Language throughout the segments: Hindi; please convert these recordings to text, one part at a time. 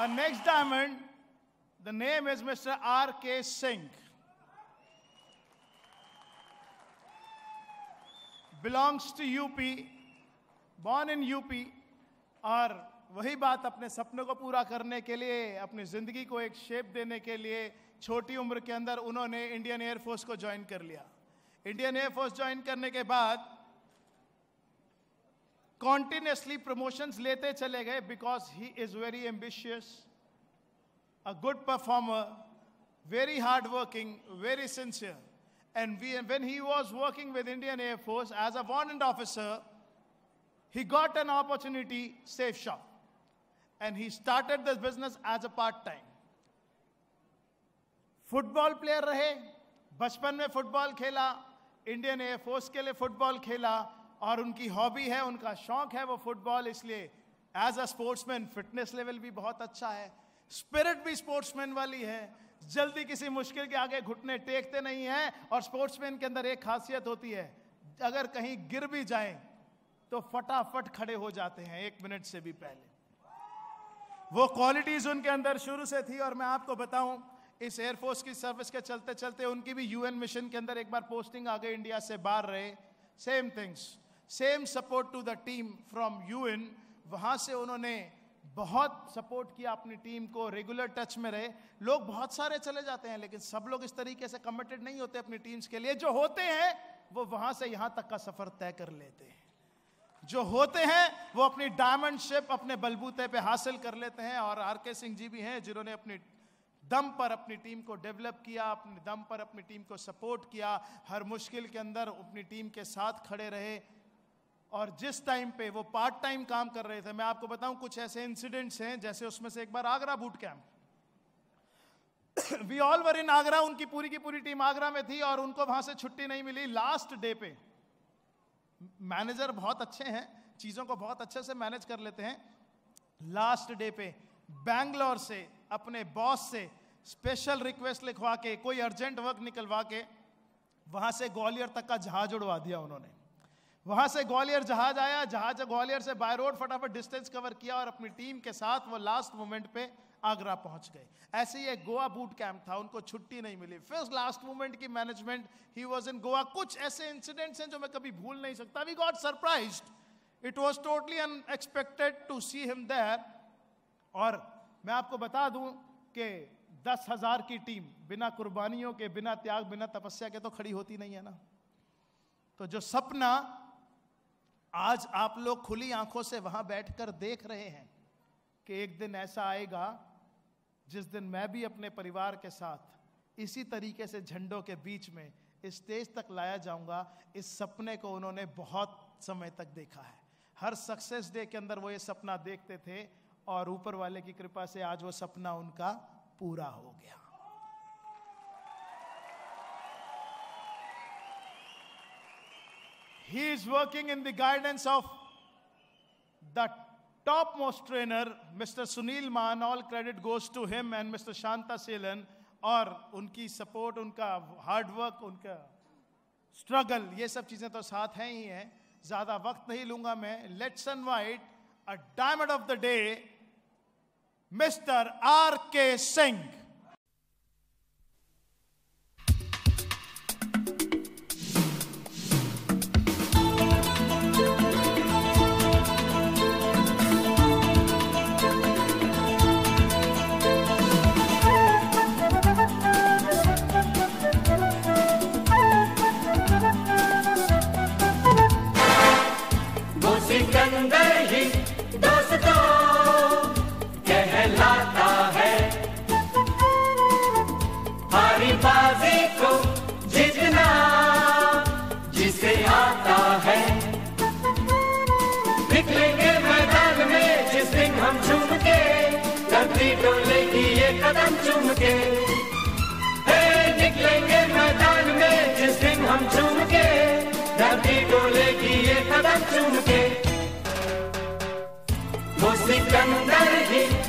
Our next diamond, the name is Mr. k Singh. Belongs to UP, born in UP, और वही बात अपने सपनों को पूरा करने के लिए अपनी ज़िंदगी को एक शेप देने के लिए छोटी उम्र के अंदर उन्होंने इंडियन एयरफोर्स को ज्वाइन कर लिया इंडियन एयरफोर्स ज्वाइन करने के बाद कॉन्टिन्यूसली प्रमोशंस लेते चले गए because he is very ambitious a good performer very hard working very sincere and we, when he was working with Indian Air Force as a warrant officer, he got an opportunity, safe shop. And he started this business as a part-time. Football player रहे बचपन में फुटबॉल खेला इंडियन एयरफोर्स के लिए फुटबॉल खेला और उनकी हॉबी है उनका शौक है वो फुटबॉल इसलिए as a sportsman fitness level भी बहुत अच्छा है स्पिरिट भी स्पोर्ट्समैन वाली है जल्दी किसी मुश्किल के आगे घुटने टेकते नहीं हैं और स्पोर्ट्समैन के अंदर एक खासियत होती है अगर कहीं गिर भी जाएं तो फटाफट खड़े हो जाते हैं एक मिनट से भी पहले वो क्वालिटीज उनके अंदर शुरू से थी और मैं आपको बताऊं इस एयरफोर्स की सर्विस के चलते चलते उनकी भी यूएन मिशन के अंदर एक बार पोस्टिंग आ गई इंडिया से बाहर रहे same things same support to the team from UN वहाँ से उन्होंने बहुत सपोर्ट किया अपनी टीम को रेगुलर टच में रहे लोग बहुत सारे चले जाते हैं लेकिन सब लोग इस तरीके से कमिटेड नहीं होते अपनी टीम्स के लिए जो होते हैं वो वहां से यहां तक का सफर तय कर लेते हैं जो होते हैं वो अपनी डायमंड शेप अपने बलबूते पे हासिल कर लेते हैं और आर के सिंह जी भी हैं जिन्होंने अपनी दम पर अपनी टीम को डेवलप किया अपने दम पर अपनी टीम को सपोर्ट किया हर मुश्किल के अंदर अपनी टीम के साथ खड़े रहे और जिस टाइम पे वो पार्ट टाइम काम कर रहे थे मैं आपको बताऊं कुछ ऐसे इंसिडेंट्स हैं जैसे उसमें से एक बार Agra boot camp we all were in Agra उनकी पूरी की पूरी टीम आगरा में थी और उनको वहां से छुट्टी नहीं मिली लास्ट डे पे मैनेजर बहुत अच्छे हैं चीज़ों को बहुत अच्छे से मैनेज कर लेते हैं लास्ट डे पे बैंगलोर से अपने बॉस से स्पेशल रिक्वेस्ट लिखवा के कोई अर्जेंट वर्क निकलवा के वहां से ग्वालियर तक का जहाज उड़वा दिया उन्होंने वहां से ग्वालियर जहाज आया जहाज ग्वालियर से बाय रोड फटाफट डिस्टेंस कवर किया और अपनी टीम के साथ वो लास्ट मोमेंट पे आगरा पहुंच गए ऐसे ही एक गोवा बूट कैंप था उनको छुट्टी नहीं मिली फिर लास्ट मोमेंट की management he was in Goa कुछ ऐसे इंसिडेंट्स हैं जो मैं कभी भूल नहीं सकता we got surprise it was totally unexpected to see him there और मैं आपको बता दूं कि दस हजार की टीम बिना कुर्बानियों के बिना त्याग बिना तपस्या के तो खड़ी होती नहीं है ना तो जो सपना आज आप लोग खुली आंखों से वहां बैठकर देख रहे हैं कि एक दिन ऐसा आएगा जिस दिन मैं भी अपने परिवार के साथ इसी तरीके से झंडों के बीच में स्टेज तक लाया जाऊंगा इस सपने को उन्होंने बहुत समय तक देखा है हर सक्सेस डे के अंदर वो ये सपना देखते थे और ऊपर वाले की कृपा से आज वो सपना उनका पूरा हो गया He is working in the guidance of the topmost trainer, Mr. Sunil Man. All credit goes to him and Mr. Shanta Selan और उनकी सपोर्ट उनका हार्डवर्क उनका स्ट्रगल ये सब चीज़ें तो साथ हैं ही हैं ज़्यादा वक्त नहीं लूंगा मैं let's invite a diamond of the day mister R K Singh के हे निकलेंगे मैदान में जिस दिन हम चूम के धरती डोलेगी ये कदम चूम के वो सिकंदर ही है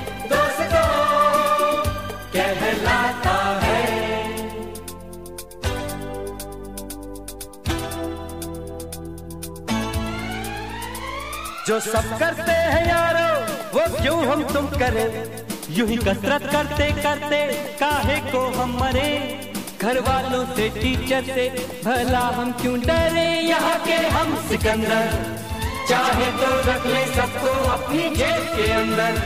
जो सब करते हैं यारो वो क्यों हम तुम करें यू ही कसरत करते करते काहे को हम मरे घर वालों से टीचर से भला हम क्यों डरे यहाँ के हम सिकंदर चाहे तो रख ले सबको अपनी जेब के अंदर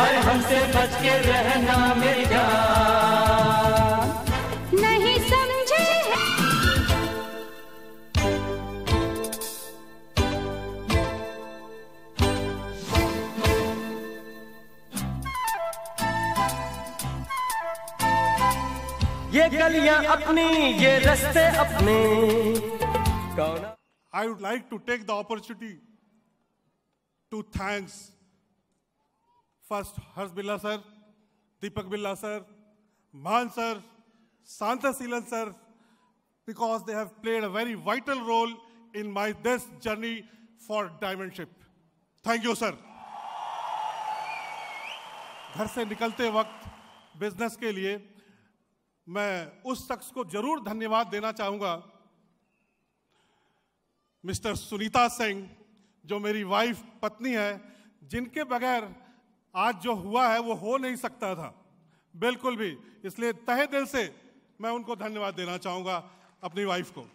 हर हमसे बच के रहना मेरी जान गलियां अपनी ये रस्ते अपने I would like to take the opportunity to thanks first Harsh Billa sir Deepak Billa sir Maan sir Shanta Seelan sir because they have played a very vital role in my this journey for diamondship thank you sir घर से निकलते वक्त बिजनेस के लिए मैं उस शख्स को जरूर धन्यवाद देना चाहूंगा मिस्टर सुनीता सिंह जो मेरी वाइफ पत्नी है जिनके बगैर आज जो हुआ है वो हो नहीं सकता था बिल्कुल भी इसलिए तहे दिल से मैं उनको धन्यवाद देना चाहूंगा अपनी वाइफ को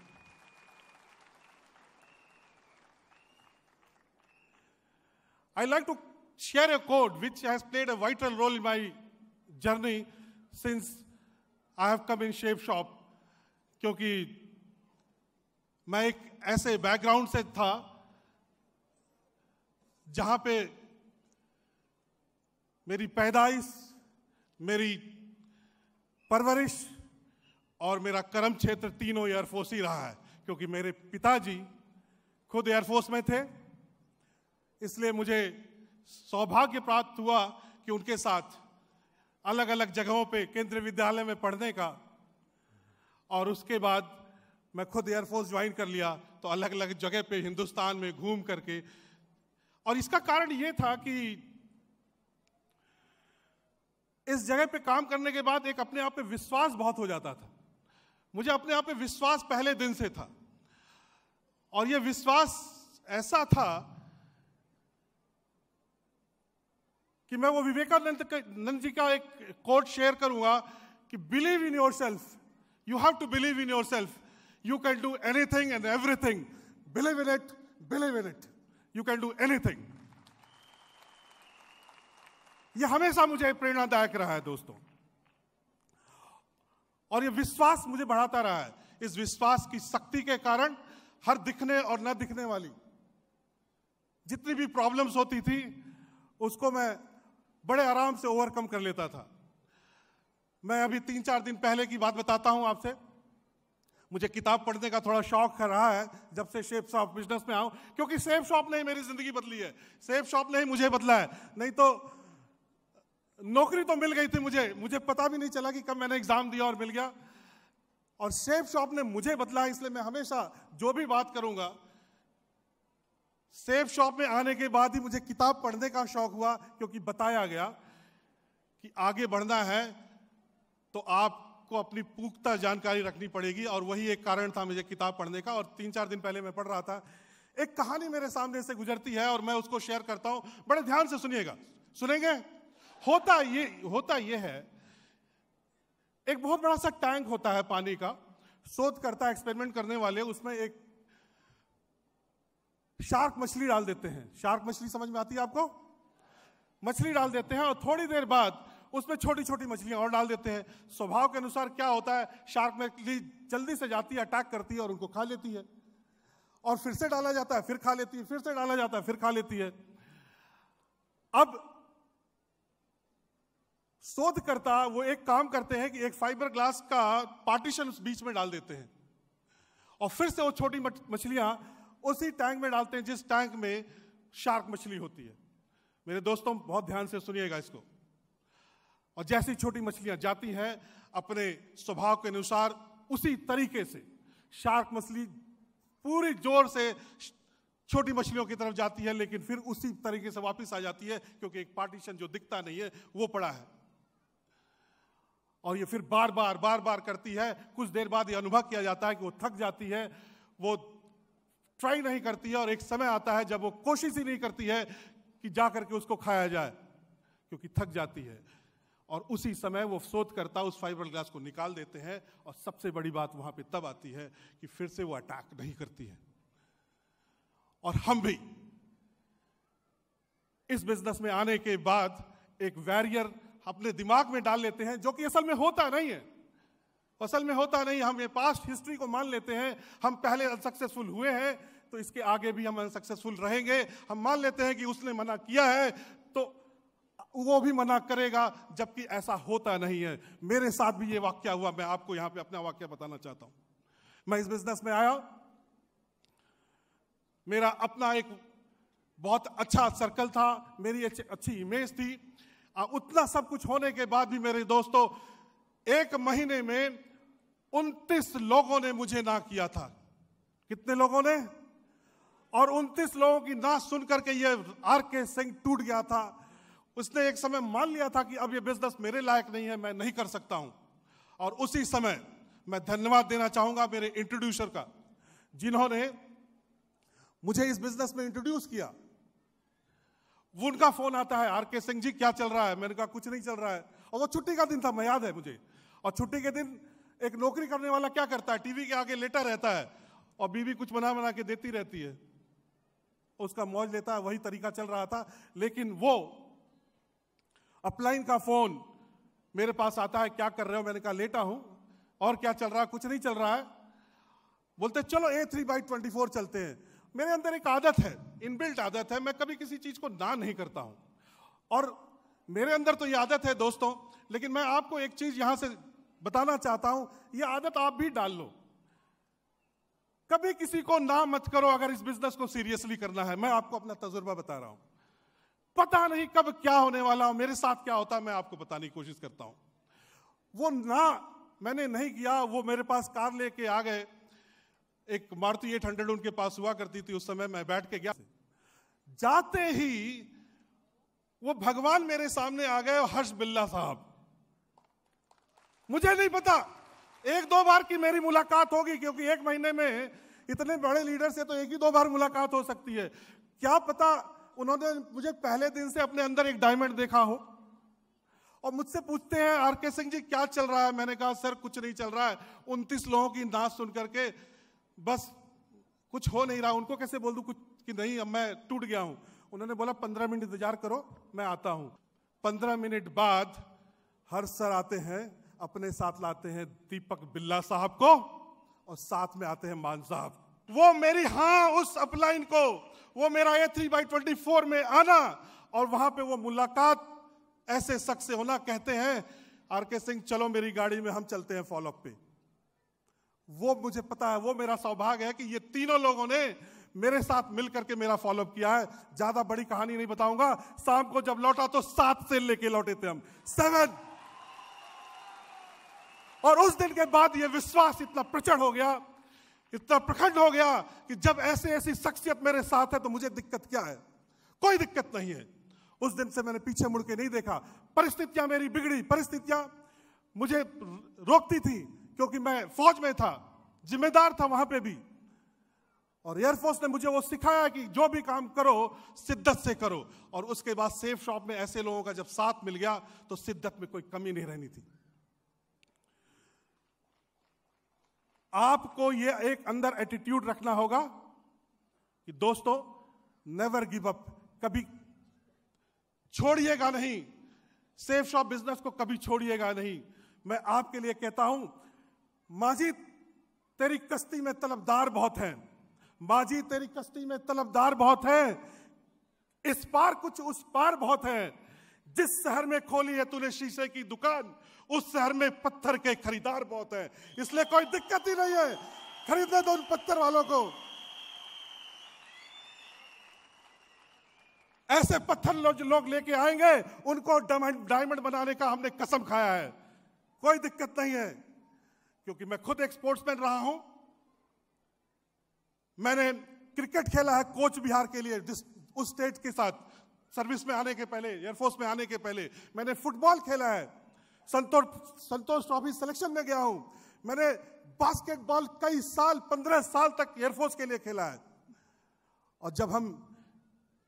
I like to share a quote which has played a vital role in my journey since I have come in Safe Shop क्योंकि मैं एक ऐसे बैकग्राउंड से था जहां पे मेरी पैदाइश मेरी परवरिश और मेरा कर्म क्षेत्र तीनों एयरफोर्स ही रहा है क्योंकि मेरे पिताजी खुद एयरफोर्स में थे इसलिए मुझे सौभाग्य प्राप्त हुआ कि उनके साथ अलग अलग जगहों पे केंद्रीय विद्यालय में पढ़ने का और उसके बाद मैं खुद एयरफोर्स ज्वाइन कर लिया तो अलग अलग जगह पे हिंदुस्तान में घूम करके और इसका कारण ये था कि इस जगह पे काम करने के बाद एक अपने आप पे विश्वास बहुत हो जाता था मुझे अपने आप पे विश्वास पहले दिन से था और ये विश्वास ऐसा था कि मैं वो विवेकानंद नंद जी का एक कोट शेयर करूंगा कि believe in yourself you have to believe in yourself you can do anything and everything believe in it believe in it you can do anything यह हमेशा मुझे प्रेरणादायक रहा है दोस्तों और यह विश्वास मुझे बढ़ाता रहा है इस विश्वास की शक्ति के कारण हर दिखने और न दिखने वाली जितनी भी प्रॉब्लम्स होती थी उसको मैं बड़े आराम से ओवरकम कर लेता था मैं अभी तीन चार दिन पहले की बात बताता हूं आपसे मुझे किताब पढ़ने का थोड़ा शौक रहा है जब से शेप शॉप बिजनेस में आऊं क्योंकि सेफ शॉप ने मेरी जिंदगी बदली है सेफ शॉप ने मुझे बदला है नहीं तो नौकरी तो मिल गई थी मुझे मुझे पता भी नहीं चला कि कब मैंने एग्जाम दिया और मिल गया और सेफ शॉप ने मुझे बदला इसलिए मैं हमेशा जो भी बात करूंगा सेफ शॉप में आने के बाद ही मुझे किताब पढ़ने का शौक हुआ क्योंकि बताया गया कि आगे बढ़ना है तो आपको अपनी पुख्ता जानकारी रखनी पड़ेगी और वही एक कारण था मुझे किताब पढ़ने का और तीन चार दिन पहले मैं पढ़ रहा था एक कहानी मेरे सामने से गुजरती है और मैं उसको शेयर करता हूं बड़े ध्यान से सुनिएगा सुनेंगे होता ये होता ये है एक बहुत बड़ा सा टैंक होता है पानी का शोध करता एक्सपेरिमेंट करने वाले उसमें एक शार्क मछली डाल देते हैं शार्क मछली समझ में आती है आपको मछली डाल देते हैं और थोड़ी देर बाद उसमें छोटी छोटी मछलियां और डाल देते हैं स्वभाव के अनुसार क्या होता है शार्क मछली जल्दी से जाती है अटैक करती है और उनको खा लेती है और फिर से डाला जाता है फिर खा लेती है फिर से डाला जाता है फिर खा लेती है अब शोधकर्ता वो एक काम करते हैं कि एक फाइबर ग्लास का पार्टीशन उस बीच में डाल देते हैं और फिर से वो छोटी मछलियां उसी टैंक में डालते हैं जिस टैंक में शार्क मछली होती है मेरे दोस्तों बहुत ध्यान से सुनिएगा इसको और जैसी छोटी मछलियां जाती हैं अपने स्वभाव के अनुसार उसी तरीके से शार्क मछली पूरी जोर से छोटी मछलियों की तरफ जाती है लेकिन फिर उसी तरीके से वापस आ जाती है क्योंकि एक पार्टीशन जो दिखता नहीं है वो पड़ा है और ये फिर बार बार बार बार करती है कुछ देर बाद ये अनुभव किया जाता है कि वो थक जाती है वो ट्राई नहीं करती है और एक समय आता है जब वो कोशिश ही नहीं करती है कि जा करके उसको खाया जाए क्योंकि थक जाती है और उसी समय वो शोधकर्ता उस फाइबर ग्लास को निकाल देते हैं और सबसे बड़ी बात वहां पे तब आती है कि फिर से वो अटैक नहीं करती है और हम भी इस बिजनेस में आने के बाद एक वैरियर अपने दिमाग में डाल लेते हैं जो कि असल में होता नहीं है फसल में होता नहीं हम ये पास्ट हिस्ट्री को मान लेते हैं हम पहले अनसक्सेसफुल हुए हैं तो इसके आगे भी हम अनसक्सेसफुल रहेंगे हम मान लेते हैं कि उसने मना किया है तो वो भी मना करेगा जबकि ऐसा होता नहीं है मेरे साथ भी ये वाक्य हुआ मैं आपको यहाँ पे अपना वाक्य बताना चाहता हूँ मैं इस बिजनेस में आया मेरा अपना एक बहुत अच्छा सर्कल था मेरी अच्छी इमेज थी उतना सब कुछ होने के बाद भी मेरे दोस्तों एक महीने में उनतीस लोगों ने मुझे ना किया था कितने लोगों ने और उनतीस लोगों की ना सुन करके ये आर के सिंह टूट गया था उसने एक समय मान लिया था कि अब ये बिजनेस मेरे लायक नहीं है मैं नहीं कर सकता हूं और उसी समय मैं धन्यवाद देना चाहूंगा मेरे इंट्रोड्यूसर का जिन्होंने मुझे इस बिजनेस में इंट्रोड्यूस किया वो उनका फोन आता है आर के सिंह जी क्या चल रहा है मैंने कहा कुछ नहीं चल रहा है और वो छुट्टी का दिन था मैं याद है मुझे और छुट्टी के दिन एक नौकरी करने वाला क्या करता है टीवी के आगे लेटा रहता है और बीवी कुछ बना बना के देती रहती है उसका मौज लेता है वही तरीका चल रहा था लेकिन वो अपलाइन का फोन मेरे पास आता है क्या कर रहे हो मैंने कहा लेटा हूं और क्या चल रहा है कुछ नहीं चल रहा है बोलते चलो A three by twenty four चलते हैं मेरे अंदर एक आदत है इनबिल्ट आदत है मैं कभी किसी चीज को ना नहीं करता हूं और मेरे अंदर तो ये आदत है दोस्तों लेकिन मैं आपको एक चीज यहां से बताना चाहता हूं यह आदत आप भी डाल लो कभी किसी को ना मत करो अगर इस बिजनेस को सीरियसली करना है मैं आपको अपना तजुर्बा बता रहा हूं पता नहीं कब क्या होने वाला हो मेरे साथ क्या होता है मैं आपको बताने की कोशिश करता हूं वो ना मैंने नहीं किया वो मेरे पास कार लेके आ गए एक मारुति एट हंड्रेड उनके पास हुआ करती थी उस समय मैं बैठ के गया जाते ही वो भगवान मेरे सामने आ गए हर्ष बिल्ला साहब मुझे नहीं पता एक दो बार की मेरी मुलाकात होगी क्योंकि एक महीने में इतने बड़े लीडर से तो एक ही दो बार मुलाकात हो सकती है क्या पता उन्होंने मुझे पहले दिन से अपने अंदर एक डायमंड देखा हो और मुझसे पूछते हैं आर के सिंह जी क्या चल रहा है मैंने कहा सर कुछ नहीं चल रहा है उनतीस लोगों की नाच सुन करके बस कुछ हो नहीं रहा उनको कैसे बोल दू कुछ कि नहीं अब मैं टूट गया हूं उन्होंने बोला पंद्रह मिनट इंतजार करो मैं आता हूं पंद्रह मिनट बाद हर सर आते हैं अपने साथ लाते हैं दीपक बिल्ला साहब को और साथ में आते हैं मान साहब वो मेरी हाँ उस अपलाइन को वो मेरा A three by twenty four में आना और वहां पे वो मुलाकात ऐसे शख्स से होना कहते हैं आर के सिंह चलो मेरी गाड़ी में हम चलते हैं फॉलोअप पे वो मुझे पता है वो मेरा सौभाग्य है कि ये तीनों लोगों ने मेरे साथ मिलकर के मेरा फॉलोअप किया है ज्यादा बड़ी कहानी नहीं बताऊंगा शाम को जब लौटा तो सात से लेके लौटे थे हम सेवन और उस दिन के बाद यह विश्वास इतना प्रचंड हो गया इतना प्रखंड हो गया कि जब ऐसे ऐसी शख्सियत मेरे साथ है तो मुझे दिक्कत क्या है कोई दिक्कत नहीं है उस दिन से मैंने पीछे मुड़ के नहीं देखा परिस्थितियां मेरी बिगड़ी परिस्थितियां मुझे रोकती थी क्योंकि मैं फौज में था जिम्मेदार था वहां पे भी और एयरफोर्स ने मुझे वो सिखाया कि जो भी काम करो शिद्दत से करो और उसके बाद सेफ शॉप में ऐसे लोगों का जब साथ मिल गया तो शिद्दत में कोई कमी नहीं रहनी थी आपको यह एक अंदर एटीट्यूड रखना होगा कि दोस्तों नेवर गिव अप कभी छोड़िएगा नहीं सेफ शॉप बिजनेस को कभी छोड़िएगा नहीं मैं आपके लिए कहता हूं माजी तेरी कश्ती में तलबदार बहुत है माजी तेरी कश्ती में तलबदार बहुत है इस पार कुछ उस पार बहुत है जिस शहर में खोली है तूने शीशे की दुकान उस शहर में पत्थर के खरीदार बहुत हैं इसलिए कोई दिक्कत ही नहीं है खरीदने दो उन पत्थर वालों को ऐसे पत्थर लोग, लोग लेके आएंगे उनको डायमंड बनाने का हमने कसम खाया है कोई दिक्कत नहीं है क्योंकि मैं खुद एक स्पोर्ट्समैन रहा हूं मैंने क्रिकेट खेला है कोच बिहार के लिए उस स्टेट के साथ सर्विस में आने के पहले एयरफोर्स में आने के पहले मैंने फुटबॉल खेला है संतोष संतोष ट्रॉफी सिलेक्शन में गया हूं मैंने बास्केटबॉल कई साल पंद्रह साल तक एयरफोर्स के लिए खेला है और जब हम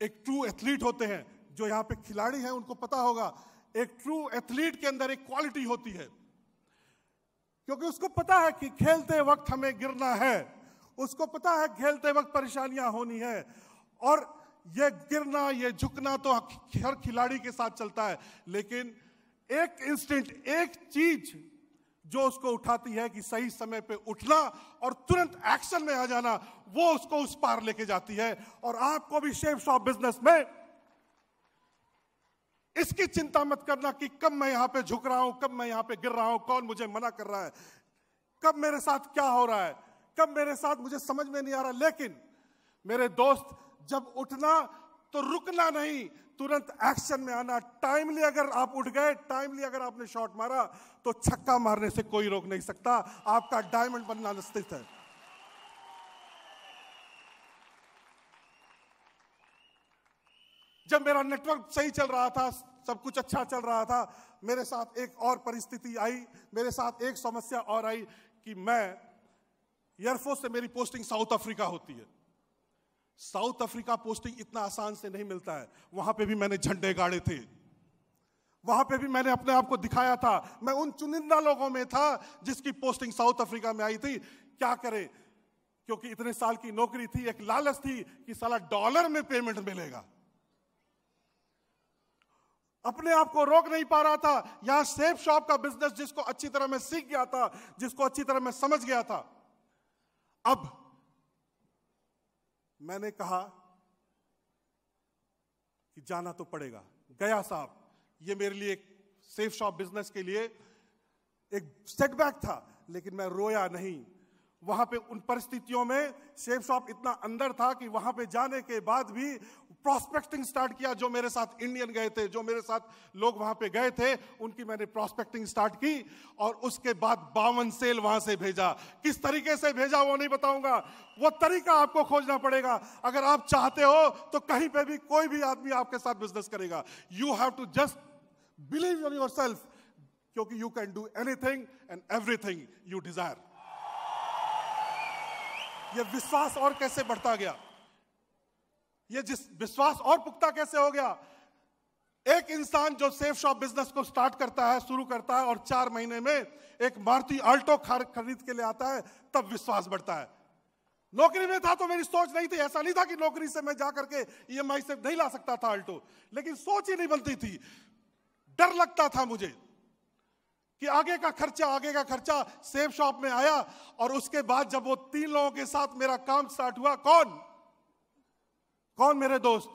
एक ट्रू एथलीट होते हैं जो यहाँ पे खिलाड़ी हैं उनको पता होगा एक ट्रू एथलीट के अंदर एक क्वालिटी होती है क्योंकि उसको पता है कि खेलते वक्त हमें गिरना है उसको पता है खेलते वक्त परेशानियां होनी है और ये गिरना ये झुकना तो हर खिलाड़ी के साथ चलता है लेकिन एक इंस्टेंट एक चीज जो उसको उठाती है कि सही समय पे उठना और तुरंत एक्शन में आ जाना वो उसको उस पार लेके जाती है और आपको भी शेप शॉप बिजनेस में इसकी चिंता मत करना कि कब मैं यहां पे झुक रहा हूं कब मैं यहां पे गिर रहा हूं कौन मुझे मना कर रहा है कब मेरे साथ क्या हो रहा है कब मेरे साथ मुझे समझ में नहीं आ रहा लेकिन मेरे दोस्त जब उठना तो रुकना नहीं तुरंत एक्शन में आना टाइमली अगर आप उठ गए टाइमली अगर आपने शॉट मारा तो छक्का मारने से कोई रोक नहीं सकता आपका डायमंड बनना निश्चित है जब मेरा नेटवर्क सही चल रहा था सब कुछ अच्छा चल रहा था मेरे साथ एक और परिस्थिति आई मेरे साथ एक समस्या और आई कि मैं एयरफोर्स से मेरी पोस्टिंग साउथ अफ्रीका होती है साउथ अफ्रीका पोस्टिंग इतना आसान से नहीं मिलता है वहां पे भी मैंने झंडे गाड़े थे वहां पे भी मैंने अपने आप को दिखाया था मैं उन चुनिंदा लोगों में था जिसकी पोस्टिंग साउथ अफ्रीका में आई थी क्या करें क्योंकि इतने साल की नौकरी थी एक लालच थी कि साला डॉलर में पेमेंट मिलेगा अपने आप को रोक नहीं पा रहा था यहां सेफ शॉप का बिजनेस जिसको अच्छी तरह मैं सीख गया था जिसको अच्छी तरह मैं समझ गया था अब मैंने कहा कि जाना तो पड़ेगा गया साहब ये मेरे लिए एक सेफ शॉप बिजनेस के लिए एक सेटबैक था लेकिन मैं रोया नहीं वहां पे उन परिस्थितियों में सेफ शॉप इतना अंदर था कि वहां पे जाने के बाद भी प्रोस्पेक्टिंग स्टार्ट किया जो मेरे साथ इंडियन गए थे जो मेरे साथ लोग वहां पे गए थे उनकी मैंने प्रोस्पेक्टिंग स्टार्ट की और उसके बाद बावन सेल वहां से भेजा किस तरीके से भेजा वो नहीं बताऊंगा वो तरीका आपको खोजना पड़ेगा अगर आप चाहते हो तो कहीं पे भी कोई भी आदमी आपके साथ बिजनेस करेगा you have to just believe on yourself क्योंकि you can do anything and everything you desire ये विश्वास और कैसे बढ़ता गया ये जिस विश्वास और पुख्ता कैसे हो गया एक इंसान जो सेफ शॉप बिजनेस को स्टार्ट करता है शुरू करता है और चार महीने में एक मारुति अल्टो खरीद के लिए आता है तब विश्वास बढ़ता है नौकरी में था तो मेरी सोच नहीं थी ऐसा नहीं था कि नौकरी से मैं जा करके ईएमआई e से नहीं ला सकता था अल्टो लेकिन सोच ही नहीं बनती थी डर लगता था मुझे कि आगे का खर्चा आगे का खर्चा सेफ शॉप में आया और उसके बाद जब वो तीन लोगों के साथ मेरा काम स्टार्ट हुआ कौन कौन मेरे दोस्त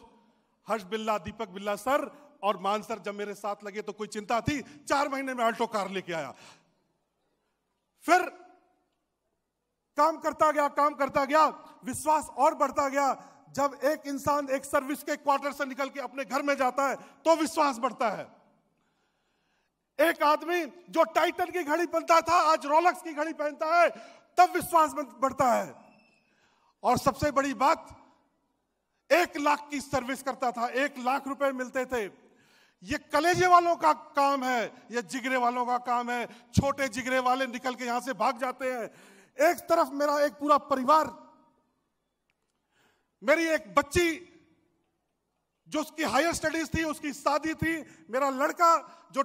हर्ष बिल्ला दीपक बिल्ला सर और मान सर जब मेरे साथ लगे तो कोई चिंता थी चार महीने में अल्टो कार लेके आया फिर काम करता गया काम करता गया विश्वास और बढ़ता गया जब एक इंसान एक सर्विस के क्वार्टर से निकल के अपने घर में जाता है तो विश्वास बढ़ता है एक आदमी जो टाइटन की घड़ी पहनता था आज रोलक्स की घड़ी पहनता है तब विश्वास बढ़ता है और सबसे बड़ी बात एक लाख की सर्विस करता था एक लाख रुपए मिलते थे ये कलेजे वालों का काम है ये जिगरे वालों का काम है छोटे जिगरे वाले निकल के यहां से भाग जाते हैं एक तरफ मेरा एक पूरा परिवार मेरी एक बच्ची जो उसकी हायर स्टडीज थी उसकी शादी थी मेरा लड़का जो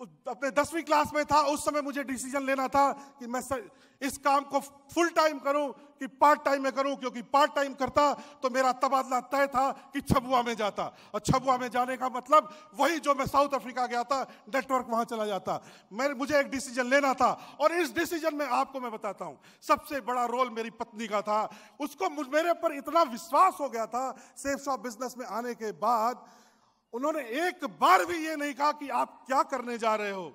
अपने दसवीं क्लास में था उस समय मुझे डिसीजन लेना था कि मैं सर, इस काम को फुल टाइम करूं कि पार्ट टाइम में करूं क्योंकि पार्ट टाइम करता तो मेरा तबादला तय था कि छबुआ में जाता और छबुआ में जाने का मतलब वही जो मैं साउथ अफ्रीका गया था नेटवर्क वहां चला जाता मैं मुझे एक डिसीजन लेना था और इस डिसीजन में आपको मैं बताता हूं सबसे बड़ा रोल मेरी पत्नी का था उसको मेरे पर इतना विश्वास हो गया था सेफ शॉप बिजनेस में आने के बाद उन्होंने एक बार भी ये नहीं कहा कि आप क्या करने जा रहे हो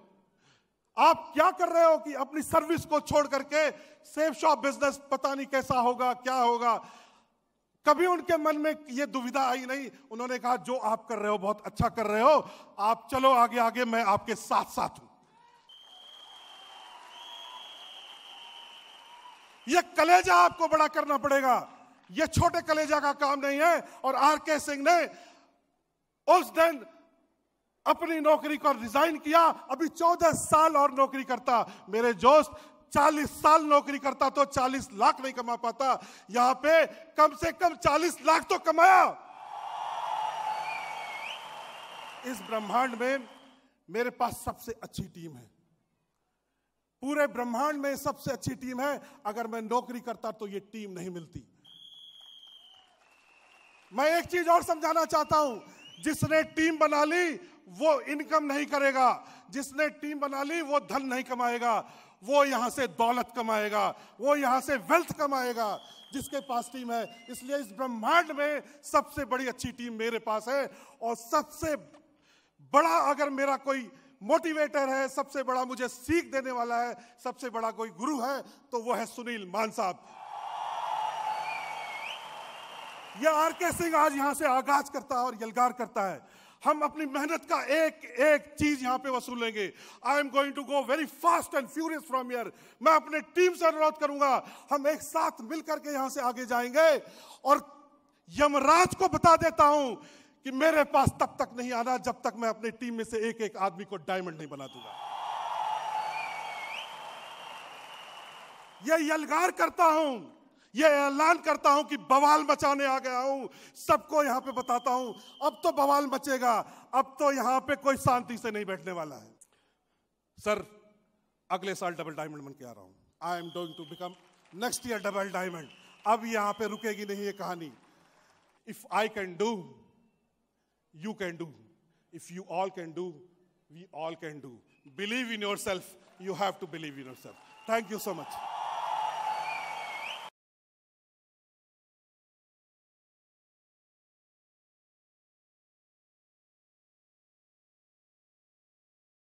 आप क्या कर रहे हो कि अपनी सर्विस को छोड़ करके सेफ शॉप बिजनेस पता नहीं कैसा होगा क्या होगा कभी उनके मन में ये दुविधा आई नहीं उन्होंने कहा जो आप कर रहे हो बहुत अच्छा कर रहे हो आप चलो आगे आगे मैं आपके साथ साथ हूं ये कलेजा आपको बड़ा करना पड़ेगा ये छोटे कलेजा का काम नहीं है और आर के सिंह ने उस दिन अपनी नौकरी को रिजाइन किया अभी चौदह साल और नौकरी करता मेरे दोस्त चालीस साल नौकरी करता तो चालीस लाख नहीं कमा पाता यहां पे कम से कम चालीस लाख तो कमाया इस ब्रह्मांड में मेरे पास सबसे अच्छी टीम है पूरे ब्रह्मांड में सबसे अच्छी टीम है अगर मैं नौकरी करता तो ये टीम नहीं मिलती मैं एक चीज और समझाना चाहता हूं जिसने टीम बना ली वो इनकम नहीं करेगा जिसने टीम बना ली वो धन नहीं कमाएगा वो यहाँ से दौलत कमाएगा वो यहाँ से वेल्थ कमाएगा जिसके पास टीम है इसलिए इस ब्रह्मांड में सबसे बड़ी अच्छी टीम मेरे पास है और सबसे बड़ा अगर मेरा कोई मोटिवेटर है सबसे बड़ा मुझे सीख देने वाला है सबसे बड़ा कोई गुरु है तो वो है सुनील मान साहब यह आर के सिंह आज यहाँ से आगाज करता है और यलगार करता है हम अपनी मेहनत का एक एक चीज यहाँ पे वसूलेंगे I am going to go very fast and furious from year मैं अपने टीम से अनुरोध करूंगा हम एक साथ मिलकर के यहाँ से आगे जाएंगे और यमराज को बता देता हूं कि मेरे पास तब तक नहीं आना जब तक मैं अपनी टीम में से एक एक आदमी को डायमंड नहीं बना दूंगा यह यलगार करता हूं यह ऐलान करता हूं कि बवाल मचाने आ गया हूं सबको यहां पे बताता हूं अब तो बवाल मचेगा अब तो यहां पे कोई शांति से नहीं बैठने वाला है सर अगले साल डबल डायमंड बन के आ रहा हूं I am doing to become next year double diamond अब यहां पे रुकेगी नहीं ये कहानी if I can do you can do if you all can do we all can do believe in yourself you have to believe in yourself thank you so much